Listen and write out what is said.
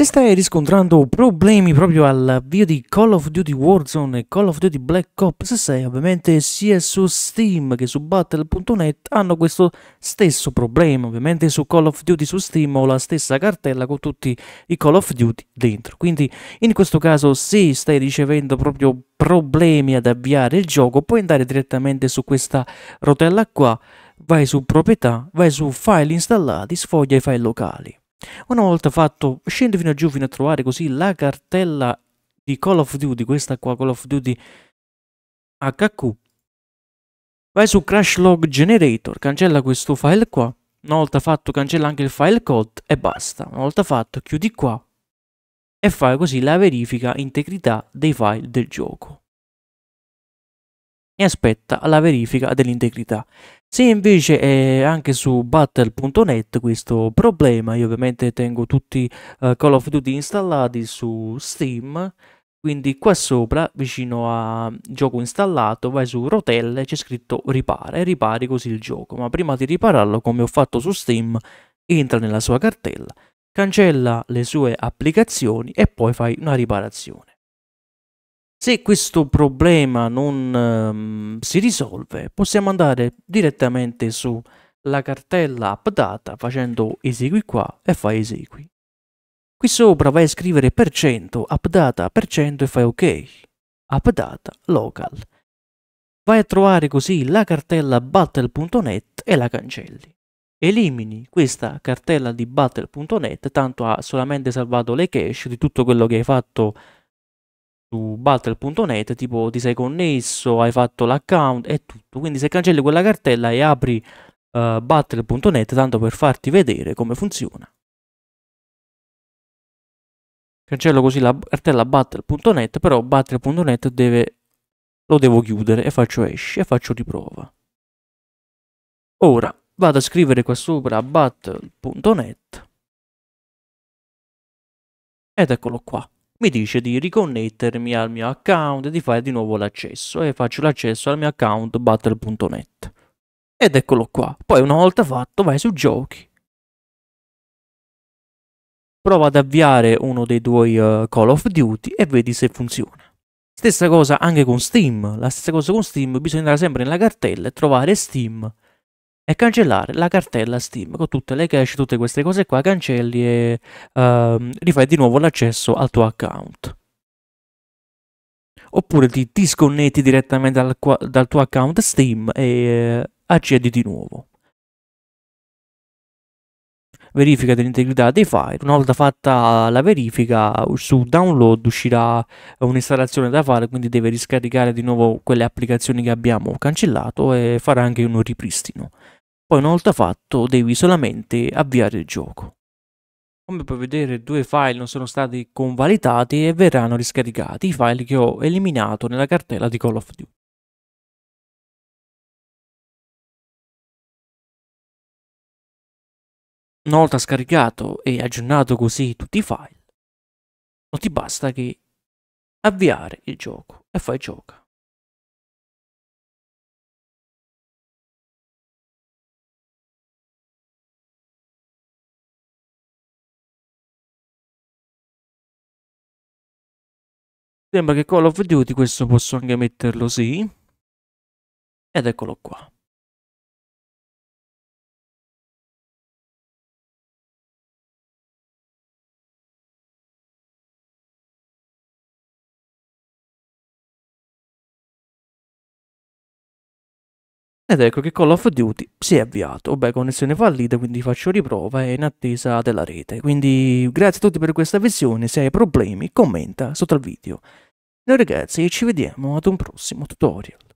Se stai riscontrando problemi proprio all'avvio di Call of Duty Warzone e Call of Duty Black Ops 6, ovviamente sia su Steam che su Battle.net hanno questo stesso problema. Ovviamente su Call of Duty su Steam ho la stessa cartella con tutti i Call of Duty dentro. Quindi in questo caso se stai ricevendo proprio problemi ad avviare il gioco, puoi andare direttamente su questa rotella qua, vai su proprietà, vai su file installati, sfoglia i file locali. Una volta fatto, scendi fino a giù fino a trovare così la cartella di Call of Duty, questa qua Call of Duty HQ. Vai su Crash Log Generator, cancella questo file qua. Una volta fatto cancella anche il file code e basta. Una volta fatto chiudi qua e fai così la verifica integrità dei file del gioco. E aspetta la verifica dell'integrità. Se invece è eh, anche su battle.net questo problema, io ovviamente tengo tutti uh, Call of Duty installati su Steam, quindi qua sopra, vicino a gioco installato, vai su rotelle, c'è scritto ripara e ripari così il gioco, ma prima di ripararlo, come ho fatto su Steam, entra nella sua cartella, cancella le sue applicazioni e poi fai una riparazione. Se questo problema non um, si risolve, possiamo andare direttamente sulla cartella app facendo esegui qua e fai esegui. Qui sopra vai a scrivere per cento, app per cento e fai ok. App local. Vai a trovare così la cartella battle.net e la cancelli. Elimini questa cartella di battle.net, tanto ha solamente salvato le cache di tutto quello che hai fatto su battle.net tipo ti sei connesso, hai fatto l'account e tutto. Quindi se cancelli quella cartella e apri uh, eh, battle.net tanto per farti vedere come funziona. Cancello così la cartella battle.net, però battle.net deve lo devo chiudere e faccio esci e faccio riprova. Ora vado a scrivere qua sopra battle.net ed eccolo qua mi dice di riconnettermi al mio account e di fare di nuovo l'accesso e faccio l'accesso al mio account battle.net. Ed eccolo qua. Poi una volta fatto vai su giochi. Prova ad avviare uno dei tuoi uh, Call of Duty e vedi se funziona. Stessa cosa anche con Steam, la stessa cosa con Steam, bisogna andare sempre nella cartella e trovare Steam e cancellare la cartella Steam con tutte le cache, tutte queste cose qua, cancelli e uh, rifai di nuovo l'accesso al tuo account. Oppure ti disconnetti direttamente dal, dal tuo account Steam e uh, accedi di nuovo. Verifica dell'integrità dei file. Una volta fatta la verifica su download uscirà un'installazione da fare, quindi deve riscaricare di nuovo quelle applicazioni che abbiamo cancellato e fare anche un ripristino. Poi una volta fatto devi solamente avviare il gioco. Come puoi vedere due file non sono stati convalidati e verranno riscaricati i file che ho eliminato nella cartella di Call of Duty. Una volta scaricato e aggiornato così tutti i file, non ti basta che avviare il gioco e fai gioca. Sembra che Call of Duty questo posso anche metterlo, sì. Ed eccolo qua. Ed ecco che Call of Duty si è avviato. Beh, connessione fallita, quindi faccio riprova e in attesa della rete. Quindi grazie a tutti per questa visione, se hai problemi commenta sotto al video. Noi ragazzi ci vediamo ad un prossimo tutorial.